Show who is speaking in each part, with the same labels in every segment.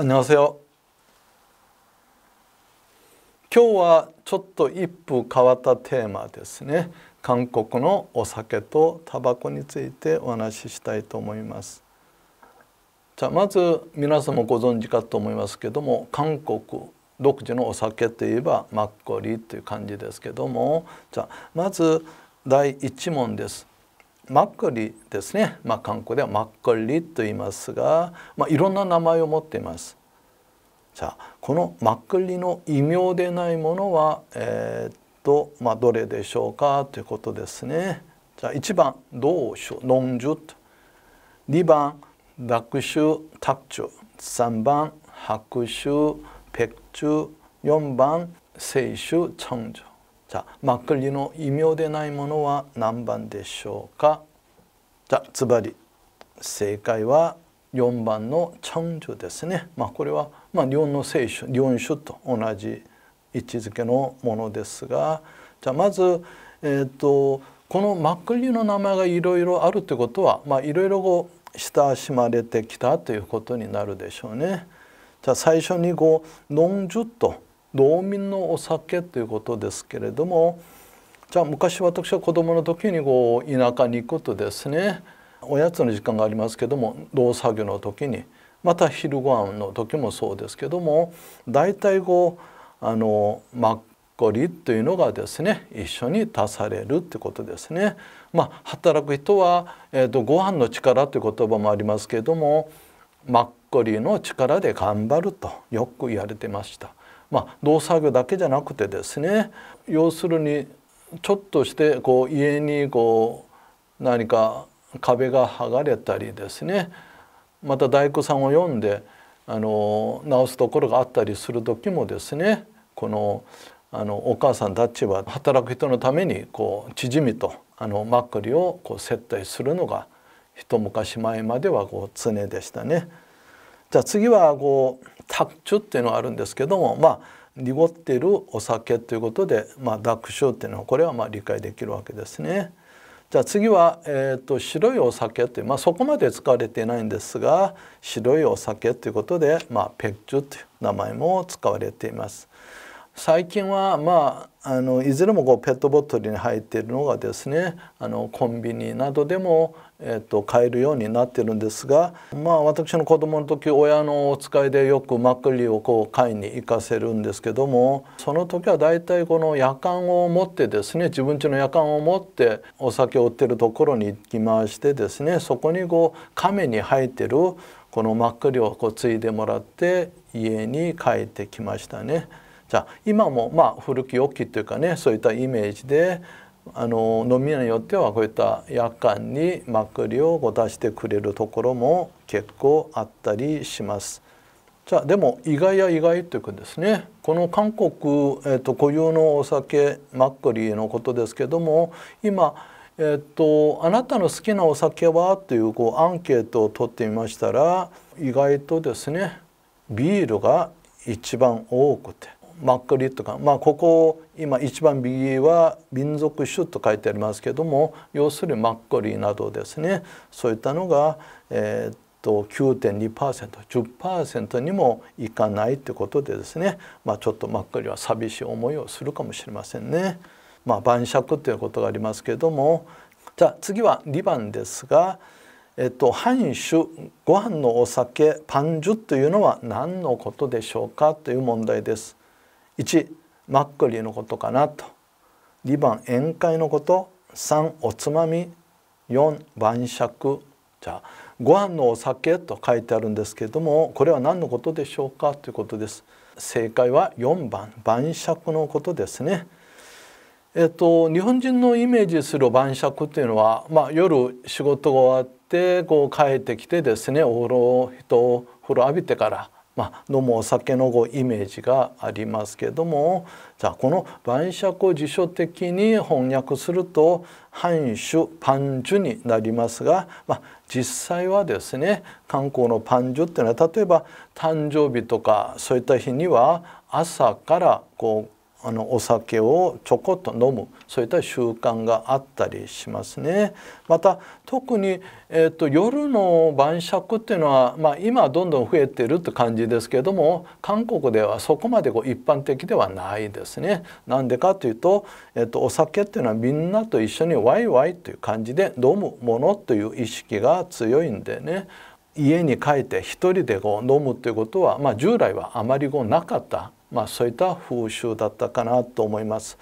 Speaker 1: 안녕하세요今日はちょっと一風変わったテーマですね韓国のお酒とタバコについてお話ししたいと思いますじゃあまず皆さんもご存知かと思いますけども韓国独自のお酒といえばマッコリという感じですけどもじゃあまず第1問ですマッコリですね、まあ、韓国ではマッコリと言いますが、まあ、いろんな名前を持っています。さあこのマッコリの異名でないものは、えー、っとまあ、どれでしょうかということですね。じゃあ1番同種ノンジュ2番タ酒チ中3番白酒ペク中4番清酒チョンジュマックリの異名でないものは何番でしょうか자ズバリ正解は四番のチャンジュですねまあこれはまあ日本の聖書日本酒と同じ位置づけのものですが자まずえーと、このマックリの名前がいろいろあるということはいろいろ親しまれてきたということになるでしょうね。じゃあ最初にこう「農樹」と農民のお酒ということですけれどもじゃあ昔私は子供の時にこう田舎に行くとですねおやつの時間がありますけども農作業の時にまた昼ご飯の時もそうですけども大体こうあのマッコリというのがですね一緒に足されるってことですね。まあ、働く人は、えーとご飯の力という言葉もありますけれどもマッコリの力で頑張るとよく言われてました。まあ、農作業だけじゃなくてですね要するにちょっとしてこう家にこう何か壁が剥がれたりですねまた大工さんを読んであの直すところがあったりする時もですねこのあのお母さんたちは働く人のためにこう縮みとあのまくりをこう接待するのが一昔前まではこう常でしたね。じゃあ次はこう卓中っていうのがあるんですけどもまあ濁っているお酒ということで、まあ、濁酒っていうのはこれはまあ理解できるわけですね。じゃあ次は、えーと、白いお酒という、まあ、そこまで使われていないんですが白いお酒ということで、まあ、ペッチュという名前も使われています。最近は、まあ、あのいずれもこうペットボトルに入っているのがですねあのコンビニなどでも、えっと、買えるようになってるんですが、まあ、私の子供の時親のお使いでよくマクリをこう買いに行かせるんですけどもその時は大体この夜間を持ってですね自分家の夜間を持ってお酒を売ってるところに行きましてですねそこにこう亀に入ってるこのマックリをこうついでもらって家に帰ってきましたね。じゃあ今もまあ古き良きというかねそういったイメージであの飲み屋によってはこういった夜間にまくりをご出してくれるところも結構あったりします。じゃあでも意外や意外というかですねこの韓国、えー、と固有のお酒まックリのことですけども今、えーと「あなたの好きなお酒は?」というこうアンケートを取ってみましたら意外とですねビールが一番多くてマッくリとか、まあ、ここ今一番右は民族種と書いてありますけども要するにマッコリなどですねそういったのが、えー、9.2%10% にもいかないってことでですね、まあ、ちょっとマッコリは寂しい思いをするかもしれませんね。まあ、晩酌ということがありますけどもじゃあ次は2番ですが。えっと、藩酒ご飯のお酒パンジュというのは何のことでしょうかという問題です。1マックリのことかなと2番宴会のこと3おつまみ4晩酌じゃあご飯のお酒と書いてあるんですけれどもこれは何のことでしょうかということです正解は4番晩酌のことですねえっと、日本人のイメージする晩酌っていうのは、まあ、夜仕事が終わってこう帰ってきてですねお風呂人を風呂浴びてからまあ、飲むお酒のごイメージがありますけどもじゃあこの晩酌を辞書的に翻訳すると藩主パンジュになりますが、まあ、実際はですね観光のパンジュっていうのは例えば誕生日とかそういった日には朝からこうあのお酒をちょこっと飲むそういった習慣があったりしますね。また特に、えーと、夜の晩酌っていうのは、まあ、今どんどん増えてるって感じですけれども韓国ではそこまでこう一般的ではないですね。なんでかというと,、えーとお酒っていうのはみんなと一緒にワイワイという感じで飲むものという意識が強いんでね家に帰って一人でこう飲むということは、まあ、従来はあまりこうなかったまあ、そういった風習だったかなと思います。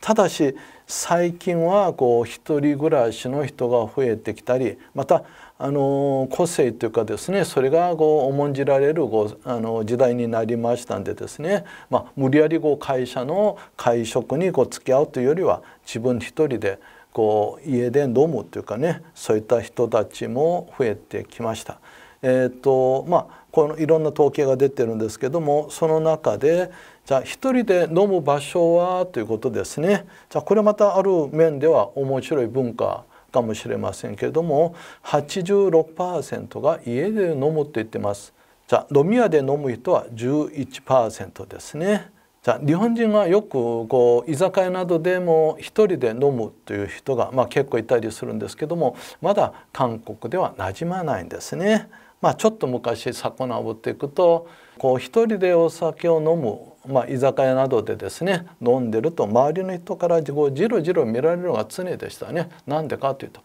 Speaker 1: ただし最近はこう一人暮らしの人が増えてきたりまたあの個性というかですねそれがこう重んじられるこうあの時代になりましたんでですね、まあ、無理やりこう会社の会食にこう付き合うというよりは自分一人でこう家で飲むというかねそういった人たちも増えてきました。えーとまあこのいろんな統計が出てるんですけどもその中でじゃあ1人で飲む場所はということですねじゃあこれまたある面では面白い文化かもしれませんけれども86%が家で飲むって言ってます。じゃあ飲み屋で飲む人は11%ですね。じゃあ日本人がよくこう居酒屋などでも1人で飲むという人が、まあ、結構いたりするんですけどもまだ韓国では馴染まないんですね。まあ、ちょっと昔遡っていくとこう一人でお酒を飲むまあ、居酒屋などでですね飲んでると周りの人からじろじろ見られるのが常でしたね。なんでかというと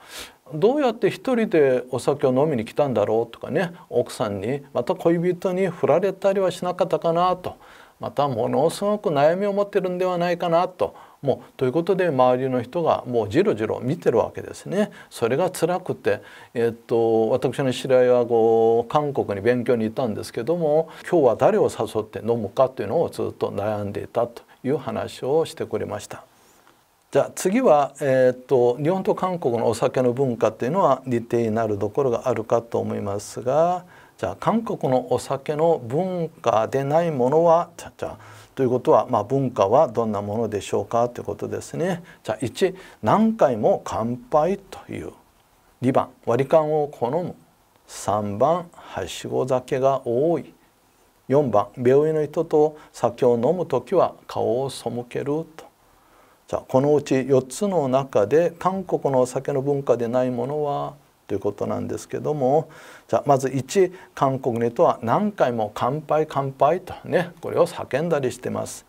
Speaker 1: どうやって一人でお酒を飲みに来たんだろうとかね奥さんにまた恋人に振られたりはしなかったかなとまたものすごく悩みを持ってるんではないかなともうということで周りの人がもうじろじろ見てるわけですねそれが辛くて、えっと、私の知り合いはこう韓国に勉強に行ったんですけども今日は誰を誘って飲むかというのをずっと悩んでいたという話をしてくれました。じゃあ次は、えー、っと日本と韓国のお酒の文化っていうのは似てになるところがあるかと思いますがじゃあ韓国のお酒の文化でないものはじゃあということは、まあ、文化はどんなものでしょうかということですね。じゃあ1何回も乾杯という2番割り勘を好む3番はしご酒が多い4番病院の人と酒を飲む時は顔を背けるとじゃあこのうち4つの中で韓国のお酒の文化でないものはということなんですけどもじゃまず1韓国ネとは何回も「乾杯乾杯」とねこれを叫んだりしてます。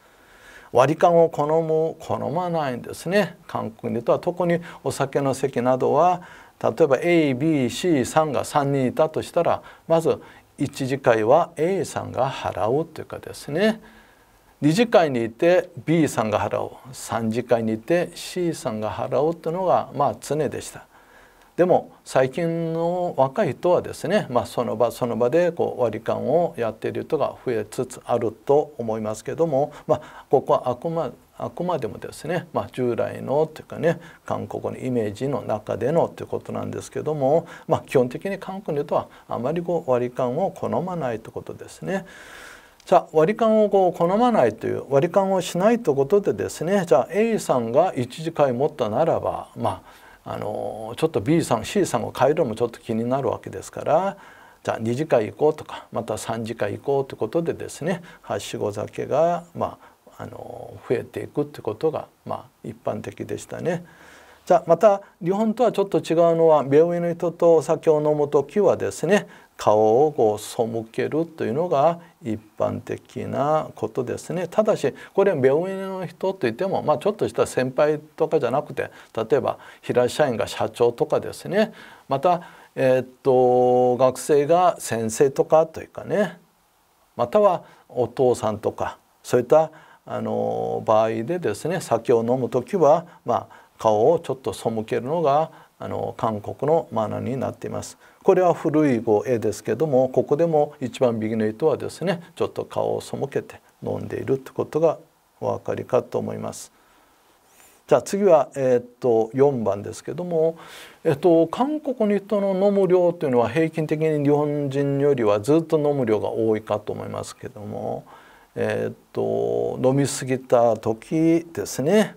Speaker 1: 割り勘を好む好まないんですね韓国ネとは特にお酒の席などは例えば ABC さんが3人いたとしたらまず1次会は A さんが払うというかですね2次会にいて B さんが払う3次会にいて C さんが払うというのがまあ常でした。でも最近の若い人はですね、まあ、その場その場でこう割り勘をやっている人が増えつつあると思いますけども、まあ、ここはあくまあくまでもですね、まあ、従来のというかね韓国のイメージの中でのということなんですけども、まあ、基本的に韓国の人はあまりこう割り勘を好まないということですね。じゃ割り勘をこう好まないという割り勘をしないということでですねじゃあ A さんが1次会持ったならばまああのちょっと B さん C さんを変えるのもちょっと気になるわけですからじゃあ2次会行こうとかまた3次会行こうということでですねはしご酒が、まあ、あの増えていくってことが、まあ、一般的でしたね。じゃあまた日本とはちょっと違うのは病院の人とお酒を飲む時はですね顔をこう背けるというのが一般的なことですねただしこれは病院の人といっても、まあ、ちょっとした先輩とかじゃなくて例えば平社員が社長とかですねまた、えー、っと学生が先生とかというかねまたはお父さんとかそういったあの場合でですね酒を飲む時は、まあ、顔をちょっと背けるのがあの韓国のマナーになっています。これは古い語絵ですけどもここでも一番右の糸はですねちょっと顔を背けて飲んでいるってことがお分かりかと思います。じゃあ次は、えー、っと4番ですけども、えっと、韓国の人の飲む量というのは平均的に日本人よりはずっと飲む量が多いかと思いますけども、えー、っと飲み過ぎた時ですね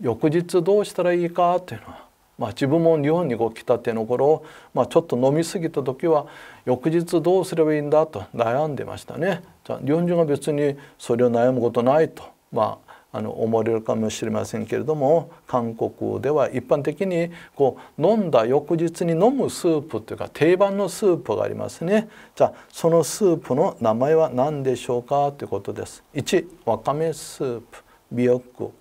Speaker 1: 翌日どうしたらいいかというのはまあ、自分も日本にこう来たての頃、まあ、ちょっと飲み過ぎた時は翌日どうすればいいんだと悩んでましたね。じゃあ日本人は別にそれを悩むことないと、まあ、あの思われるかもしれませんけれども韓国では一般的にこう飲んだ翌日に飲むスープというか定番のスープがありますねじゃあそのスープの名前は何でしょうかということです1わかめスープビヨック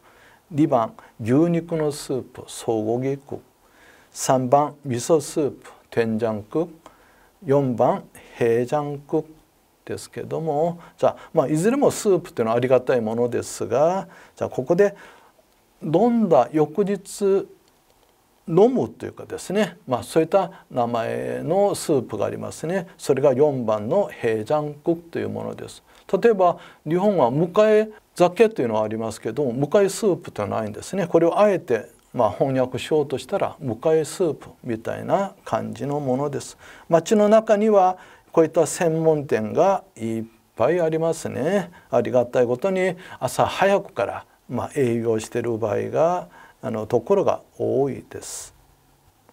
Speaker 1: 2番牛肉のスープ総合菊3番味噌スープ天雀菊4番平雀菊ですけどもじゃあ,、まあいずれもスープというのはありがたいものですがじゃあここで飲んだ翌日飲むというかですね、まあ、そういった名前のスープがありますねそれが4番の平ジャンというものです例えば日本は迎え酒というのはありますけども迎えスープというのはないんですねこれをあえてまあ翻訳しようとしたら迎えスープみたいな感じのものです街の中にはこういった専門店がいっぱいありますねありがたいことに朝早くからまあ営業している場合があのところが多いです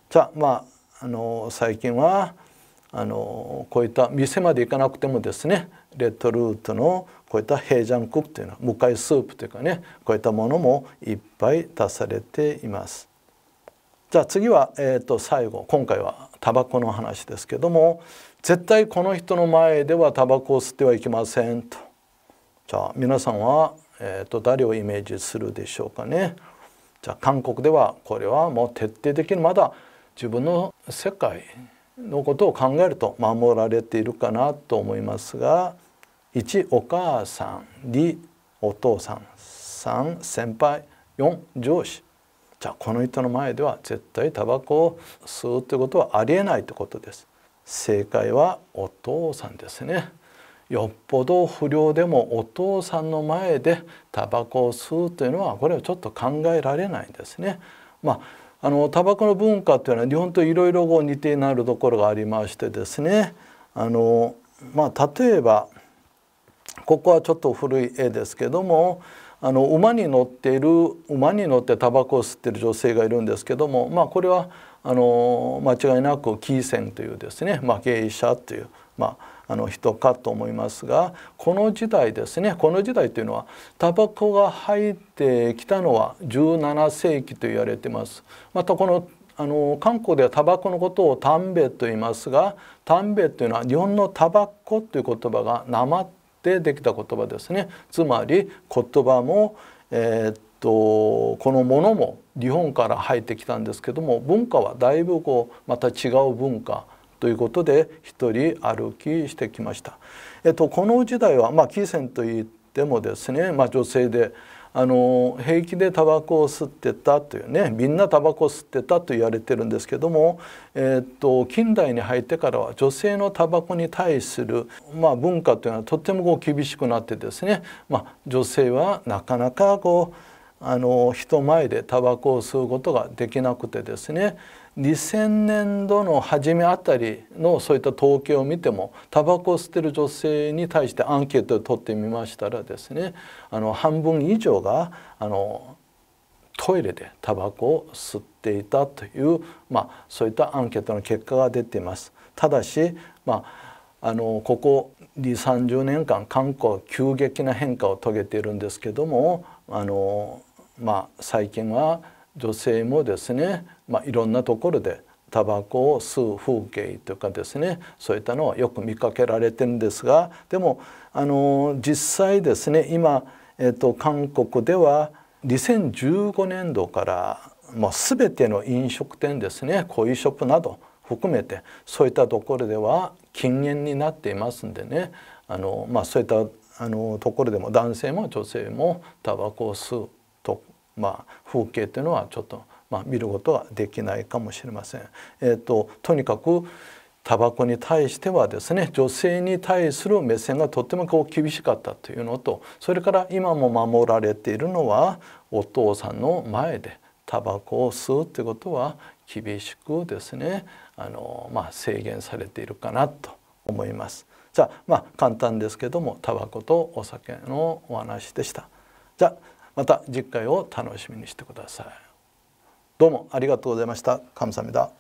Speaker 1: じゃあまああの最近はあのこういった店まで行かなくてもですねレッドルートのこういった平ジャンクというのは向かいスープというかねこういったものもいっぱい出されています。じゃあ次は、えー、と最後今回はタバコの話ですけども絶対この人の前ではタバコを吸ってはいけませんと。じゃあ皆さんは、えー、と誰をイメージするでしょうかね。じゃあ韓国ではこれはもう徹底的にまだ自分の世界のことを考えると守られているかなと思いますが1お母さん2お父さん3先輩4上司じゃあこの人の前では絶対タバコを吸うということはありえないということです。正解はお父さんですね。よっぽど不良でもお父さんの前でタバコを吸うというのはこれはちょっと考えられないんですね。まああのタバコの文化というのは日本といろいろ似てなるところがありましてですねあの、まあ、例えばここはちょっと古い絵ですけどもあの馬に乗っている馬に乗ってタバコを吸ってる女性がいるんですけども、まあ、これはあの間違いなくキーセンというですね、まあ、芸者というまあ、あの人かと思いますがこの時代ですねこの時代というのはタバコが入ってきたのは17世紀と言われてます。またこのあの韓国ではタバコのことをタンベと言いますがタンベというのは日本のタバコという言葉がなってできた言葉ですねつまり言葉も、えー、っとこのものも日本から入ってきたんですけども文化はだいぶこうまた違う文化ということで一人歩きしてきました。えっと、この時代は、まあ、キーセンといってもですね、まあ、女性であの平気でタバコを吸ってたというねみんなタバコ吸ってたと言われてるんですけども、えー、っと近代に入ってからは女性のタバコに対する、まあ、文化というのはとってもこう厳しくなってですね、まあ、女性はなかなかこうあの人前でタバコを吸うことができなくてですね2000年度の初めあたりのそういった統計を見てもタバコを吸ってる女性に対してアンケートを取ってみましたらですねあの半分以上があのトイレでタバコを吸っていたという、まあ、そういったアンケートの結果が出ています。ただし、まあ、あのここ2 30年間韓国は急激な変化を遂げているんですけどもあのまあ、最近は女性もですね、まあ、いろんなところでタバコを吸う風景というかですねそういったのはよく見かけられてるんですがでもあの実際ですね今、えっと、韓国では2015年度からもう全ての飲食店ですねコイショップなど含めてそういったところでは禁煙になっていますんでねあの、まあ、そういったあのところでも男性も女性もタバコを吸うまあ、風景というのはちょっと、まあ、見ることはできないかもしれません。えーと、とにかくタバコに対してはですね女性に対する目線がとってもこう厳しかったというのとそれから今も守られているのはお父さんの前でタバコを吸うということは厳しくですねあの、まあ、制限されているかなと思います。じゃあまあ簡単ですけどもタバコとお酒のお話でした。じゃあまた次回を楽しみにしてくださいどうもありがとうございました。감사합니다